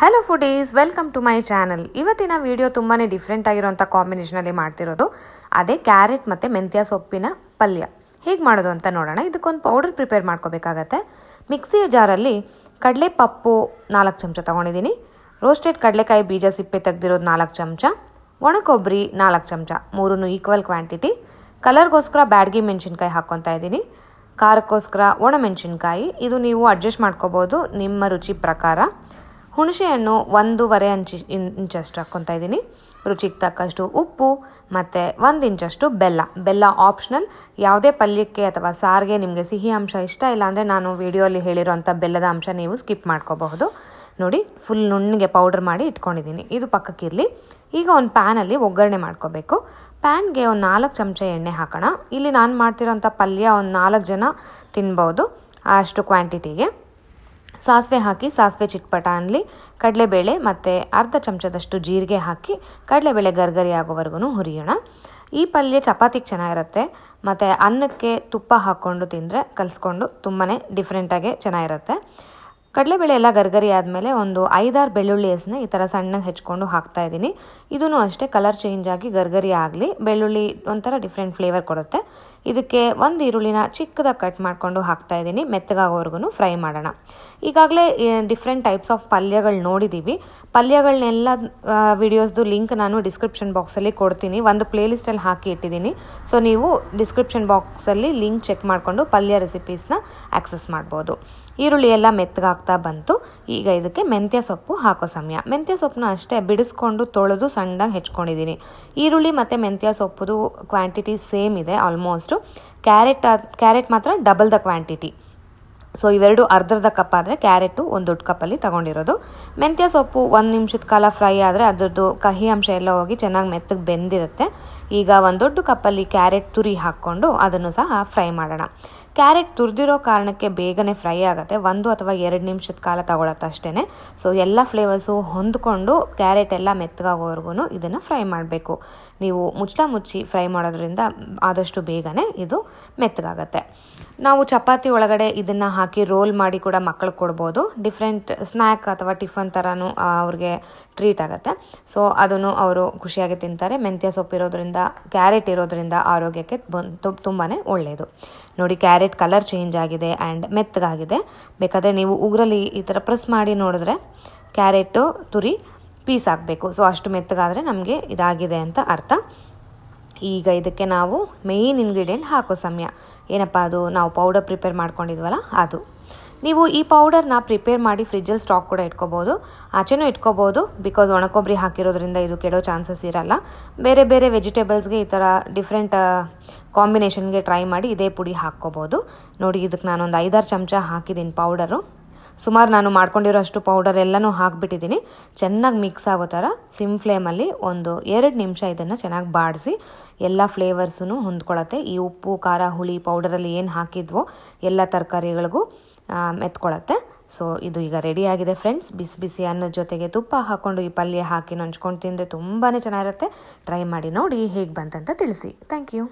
hello foodies welcome to my channel ಇವತ್ತಿನ video ತುಂಬಾ different ಆಗಿರುವಂಥ ಕಾಂಬಿನೇಷನಲ್ಲಿ ಮಾಡ್ತಿರೋದು ಅದೇ ಕ್ಯಾರೆಟ್ ಮತ್ತು ಮೆಂತ್ಯ ಸೊಪ್ಪಿನ ಪಲ್ಯ ಹೇಗೆ ಮಾಡೋದು ಅಂತ ನೋಡೋಣ ಇದಕ್ಕೊಂದು ಪೌಡರ್ ಪ್ರಿಪೇರ್ ಮಾಡ್ಕೋಬೇಕಾಗತ್ತೆ ಮಿಕ್ಸಿಯ ಜಾರಲ್ಲಿ ಕಡಲೆ ಪಪ್ಪು ನಾಲ್ಕು ಚಮಚ ತೊಗೊಂಡಿದ್ದೀನಿ ರೋಸ್ಟೆಡ್ ಕಡಲೆಕಾಯಿ ಬೀಜ ಸಿಪ್ಪೆ ತೆಗೆದಿರೋದು ನಾಲ್ಕು ಚಮಚ ಒಣ ಕೊಬ್ಬರಿ ನಾಲ್ಕು ಚಮಚ ಮೂರನ್ನು ಈಕ್ವಲ್ ಕ್ವಾಂಟಿಟಿ ಕಲರ್ಗೋಸ್ಕರ ಬ್ಯಾಡ್ಗಿ ಮೆಣಸಿನ್ಕಾಯಿ ಹಾಕ್ಕೊತಾ ಇದ್ದೀನಿ ಖಾರಕ್ಕೋಸ್ಕರ ಒಣ ಮೆಣಸಿನ್ಕಾಯಿ ಇದು ನೀವು ಅಡ್ಜಸ್ಟ್ ಮಾಡ್ಕೋಬೋದು ನಿಮ್ಮ ರುಚಿ ಪ್ರಕಾರ ಹುಣಸೆಹಣ್ಣು ಒಂದೂವರೆ ಇಂಚ್ ಇಂಚಷ್ಟು ಹಾಕ್ಕೊತಾ ಇದ್ದೀನಿ ರುಚಿಗೆ ತಕ್ಕಷ್ಟು ಉಪ್ಪು ಮತ್ತು ಒಂದು ಇಂಚಷ್ಟು ಬೆಲ್ಲ ಬೆಲ್ಲ ಆಪ್ಷನಲ್ ಯಾವುದೇ ಪಲ್ಯಕ್ಕೆ ಅಥವಾ ಸಾರಿಗೆ ನಿಮಗೆ ಸಿಹಿ ಅಂಶ ಇಷ್ಟ ಇಲ್ಲ ಅಂದರೆ ನಾನು ವಿಡಿಯೋಲಿ ಹೇಳಿರೋಂಥ ಬೆಲ್ಲದ ಅಂಶ ನೀವು ಸ್ಕಿಪ್ ಮಾಡ್ಕೋಬಹುದು ನೋಡಿ ಫುಲ್ ನುಣ್ಣಿಗೆ ಪೌಡರ್ ಮಾಡಿ ಇಟ್ಕೊಂಡಿದ್ದೀನಿ ಇದು ಪಕ್ಕಕ್ಕಿರಲಿ ಈಗ ಒಂದು ಪ್ಯಾನಲ್ಲಿ ಒಗ್ಗರಣೆ ಮಾಡ್ಕೋಬೇಕು ಪ್ಯಾನ್ಗೆ ಒಂದು ನಾಲ್ಕು ಚಮಚ ಎಣ್ಣೆ ಹಾಕೋಣ ಇಲ್ಲಿ ನಾನು ಮಾಡ್ತಿರೋಂಥ ಪಲ್ಯ ಒಂದು ನಾಲ್ಕು ಜನ ತಿನ್ಬೋದು ಅಷ್ಟು ಕ್ವಾಂಟಿಟಿಗೆ ಸಾಸಿವೆ ಹಾಕಿ ಸಾಸಿವೆ ಚಿಟ್ಪಟ ಅನ್ನಲಿ ಕಡಲೆಬೇಳೆ ಮತ್ತು ಅರ್ಧ ಚಮಚದಷ್ಟು ಜೀರಿಗೆ ಹಾಕಿ ಕಡಲೆಬೇಳೆ ಗರ್ಗರಿ ಆಗೋವರೆಗೂ ಹುರಿಯೋಣ ಈ ಪಲ್ಯ ಚಪಾತಿಗೆ ಚೆನ್ನಾಗಿರುತ್ತೆ ಮತ್ತು ಅನ್ನಕ್ಕೆ ತುಪ್ಪ ಹಾಕ್ಕೊಂಡು ತಿಂದರೆ ಕಲಿಸ್ಕೊಂಡು ತುಂಬಾ ಡಿಫ್ರೆಂಟಾಗೆ ಚೆನ್ನಾಗಿರುತ್ತೆ ಬೇಳೆ ಎಲ್ಲ ಗರ್ಗರಿ ಆದಮೇಲೆ ಒಂದು ಐದಾರು ಬೆಳ್ಳುಳ್ಳಿ ಹೆಸನ ಈ ಥರ ಸಣ್ಣಗೆ ಹೆಚ್ಕೊಂಡು ಹಾಕ್ತಾ ಇದ್ದೀನಿ ಇದೂ ಅಷ್ಟೇ ಕಲರ್ ಚೇಂಜ್ ಆಗಿ ಗರ್ಗರಿ ಆಗಲಿ ಬೆಳ್ಳುಳ್ಳಿ ಒಂಥರ ಡಿಫ್ರೆಂಟ್ ಫ್ಲೇವರ್ ಕೊಡುತ್ತೆ ಇದಕ್ಕೆ ಒಂದು ಈರುಳ್ಳಿನ ಚಿಕ್ಕದಾಗಿ ಕಟ್ ಮಾಡಿಕೊಂಡು ಹಾಕ್ತಾ ಇದ್ದೀನಿ ಮೆತ್ತಗಾಗೋವರೆಗೂ ಫ್ರೈ ಮಾಡೋಣ ಈಗಾಗಲೇ ಡಿಫ್ರೆಂಟ್ ಟೈಪ್ಸ್ ಆಫ್ ಪಲ್ಯಗಳು ನೋಡಿದ್ದೀವಿ ಪಲ್ಯಗಳನ್ನೆಲ್ಲ ವಿಡಿಯೋಸ್ದು ಲಿಂಕ್ ನಾನು ಡಿಸ್ಕ್ರಿಪ್ಷನ್ ಬಾಕ್ಸಲ್ಲಿ ಕೊಡ್ತೀನಿ ಒಂದು ಪ್ಲೇಲಿಸ್ಟಲ್ಲಿ ಹಾಕಿ ಇಟ್ಟಿದ್ದೀನಿ ಸೊ ನೀವು ಡಿಸ್ಕ್ರಿಪ್ಷನ್ ಬಾಕ್ಸಲ್ಲಿ ಲಿಂಕ್ ಚೆಕ್ ಮಾಡಿಕೊಂಡು ಪಲ್ಯ ರೆಸಿಪೀಸ್ನ ಆಕ್ಸೆಸ್ ಮಾಡ್ಬೋದು ಈರುಳ್ಳಿ ಎಲ್ಲ ಮೆತ್ತಗಾಗ್ತಾ ಆಗ್ತಾ ಬಂತು ಈಗ ಇದಕ್ಕೆ ಮೆಂತ್ಯ ಸೊಪ್ಪು ಹಾಕೋ ಸಮಯ ಮೆಂತ್ಯ ಸೊಪ್ಪನ್ನ ಅಷ್ಟೇ ಬಿಡಿಸ್ಕೊಂಡು ತೊಳೆದು ಸಣ್ಣಗೆ ಹೆಚ್ಕೊಂಡಿದ್ದೀನಿ ಈರುಳ್ಳಿ ಮತ್ತು ಮೆಂತ್ಯ ಸೊಪ್ಪುದು ಕ್ವಾಂಟಿಟಿ ಸೇಮ್ ಇದೆ ಆಲ್ಮೋಸ್ಟು ಕ್ಯಾರೆಟ್ ಕ್ಯಾರೆಟ್ ಮಾತ್ರ ಡಬಲ್ ದ ಕ್ವಾಂಟಿಟಿ ಸೊ ಇವೆರಡು ಅರ್ಧರ್ಧ ಕಪ್ ಆದರೆ ಕ್ಯಾರೆಟು ಒಂದು ದೊಡ್ಡ ಕಪ್ಪಲ್ಲಿ ತೊಗೊಂಡಿರೋದು ಮೆಂತ್ಯ ಸೊಪ್ಪು ಒಂದು ನಿಮಿಷದ ಕಾಲ ಫ್ರೈ ಆದರೆ ಅದರದ್ದು ಕಹಿ ಅಂಶ ಎಲ್ಲ ಹೋಗಿ ಚೆನ್ನಾಗಿ ಮೆತ್ತಗೆ ಬೆಂದಿರುತ್ತೆ ಈಗ ಒಂದು ದೊಡ್ಡ ಕಪ್ಪಲ್ಲಿ ಕ್ಯಾರೆಟ್ ತುರಿ ಹಾಕ್ಕೊಂಡು ಅದನ್ನು ಸಹ ಫ್ರೈ ಮಾಡೋಣ ಕ್ಯಾರೆಟ್ ತುರಿದಿರೋ ಕಾರಣಕ್ಕೆ ಬೇಗನೆ ಫ್ರೈ ಆಗುತ್ತೆ ಒಂದು ಅಥವಾ ಎರಡು ನಿಮಿಷದ ಕಾಲ ತಗೊಳತ್ತೆ ಅಷ್ಟೇ ಸೊ ಎಲ್ಲ ಫ್ಲೇವರ್ಸು ಹೊಂದ್ಕೊಂಡು ಕ್ಯಾರೆಟ್ ಎಲ್ಲ ಮೆತ್ತಗಾಗೋವರೆಗೂ ಇದನ್ನು ಫ್ರೈ ಮಾಡಬೇಕು ನೀವು ಮುಚ್ಚಳ ಮುಚ್ಚಿ ಫ್ರೈ ಮಾಡೋದ್ರಿಂದ ಆದಷ್ಟು ಬೇಗನೆ ಇದು ಮೆತ್ತಗಾಗತ್ತೆ ನಾವು ಚಪಾತಿ ಒಳಗಡೆ ಇದನ್ನು ಹಾಕಿ ರೋಲ್ ಮಾಡಿ ಕೂಡ ಮಕ್ಕಳು ಕೊಡ್ಬೋದು ಡಿಫ್ರೆಂಟ್ ಸ್ನ್ಯಾಕ್ ಅಥವಾ ಟಿಫನ್ ಥರನೂ ಅವ್ರಿಗೆ ಟ್ರೀಟ್ ಆಗುತ್ತೆ ಸೊ ಅದನ್ನು ಅವರು ಖುಷಿಯಾಗಿ ತಿಂತಾರೆ ಮೆಂತ್ಯ ಸೊಪ್ಪು ಇರೋದ್ರಿಂದ ಕ್ಯಾರೆಟ್ ಇರೋದ್ರಿಂದ ಆರೋಗ್ಯಕ್ಕೆ ಬಂದು ತುಂಬಾ ಒಳ್ಳೆಯದು ನೋಡಿ ಕ್ಯಾರೆಟ್ ಕಲರ್ ಚೇಂಜ್ ಆಗಿದೆ ಆ್ಯಂಡ್ ಮೆತ್ತಗಾಗಿದೆ ಬೇಕಾದರೆ ನೀವು ಉಗ್ರಲ್ಲಿ ಈ ಥರ ಪ್ರೆಸ್ ಮಾಡಿ ನೋಡಿದ್ರೆ ಕ್ಯಾರೆಟು ತುರಿ ಪೀಸ್ ಹಾಕಬೇಕು ಸೊ ಅಷ್ಟು ಮೆತ್ತಗಾದರೆ ನಮಗೆ ಇದಾಗಿದೆ ಅಂತ ಅರ್ಥ ಈಗ ಇದಕ್ಕೆ ನಾವು ಮೇಯ್ನ್ ಇಂಗ್ರೀಡಿಯೆಂಟ್ ಹಾಕೋ ಸಮಯ ಏನಪ್ಪ ಅದು ನಾವು ಪೌಡರ್ ಪ್ರಿಪೇರ್ ಮಾಡ್ಕೊಂಡಿದ್ವಲ್ಲ ಅದು ನೀವು ಈ ಪೌಡರ್ನ ಪ್ರಿಪೇರ್ ಮಾಡಿ ಫ್ರಿಜ್ಜಲ್ಲಿ ಸ್ಟಾಕ್ ಕೂಡ ಇಟ್ಕೋಬೋದು ಆಚೆನೂ ಇಟ್ಕೋಬೋದು ಬಿಕಾಸ್ ಒಣಕೊಬ್ಬರಿ ಹಾಕಿರೋದ್ರಿಂದ ಇದು ಕೆಡೋ ಚಾನ್ಸಸ್ ಇರಲ್ಲ ಬೇರೆ ಬೇರೆ ವೆಜಿಟೇಬಲ್ಸ್ಗೆ ಈ ಥರ ಡಿಫ್ರೆಂಟ್ ಕಾಂಬಿನೇಷನ್ಗೆ ಟ್ರೈ ಮಾಡಿ ಇದೇ ಪುಡಿ ಹಾಕ್ಕೋಬೋದು ನೋಡಿ ಇದಕ್ಕೆ ನಾನೊಂದು ಐದಾರು ಚಮಚ ಹಾಕಿದ್ದೀನಿ ಪೌಡರು ಸುಮಾರು ನಾನು ಮಾಡ್ಕೊಂಡಿರೋ ಅಷ್ಟು ಪೌಡರ್ ಎಲ್ಲನೂ ಹಾಕ್ಬಿಟ್ಟಿದ್ದೀನಿ ಚೆನ್ನಾಗಿ ಮಿಕ್ಸ್ ಆಗೋ ಥರ ಸಿಮ್ ಫ್ಲೇಮಲ್ಲಿ ಒಂದು ಎರಡು ನಿಮಿಷ ಇದನ್ನು ಚೆನ್ನಾಗಿ ಬಾಡಿಸಿ ಎಲ್ಲ ಫ್ಲೇವರ್ಸೂ ಹೊಂದ್ಕೊಳ್ಳುತ್ತೆ ಈ ಉಪ್ಪು ಖಾರ ಹುಳಿ ಪೌಡರಲ್ಲಿ ಏನು ಹಾಕಿದ್ವೋ ಎಲ್ಲ ತರಕಾರಿಗಳಿಗೂ ಎತ್ಕೊಳ್ಳುತ್ತೆ ಸೊ ಇದು ಈಗ ರೆಡಿಯಾಗಿದೆ ಫ್ರೆಂಡ್ಸ್ ಬಿಸಿ ಬಿಸಿ ಅನ್ನದ ಜೊತೆಗೆ ತುಪ್ಪ ಹಾಕ್ಕೊಂಡು ಈ ಪಲ್ಯ ಹಾಕಿ ನಂಚ್ಕೊಂಡು ತಿಂದರೆ ತುಂಬಾ ಚೆನ್ನಾಗಿರುತ್ತೆ ಟ್ರೈ ಮಾಡಿ ನೋಡಿ ಹೇಗೆ ಬಂತಂತ ತಿಳಿಸಿ ಥ್ಯಾಂಕ್ ಯು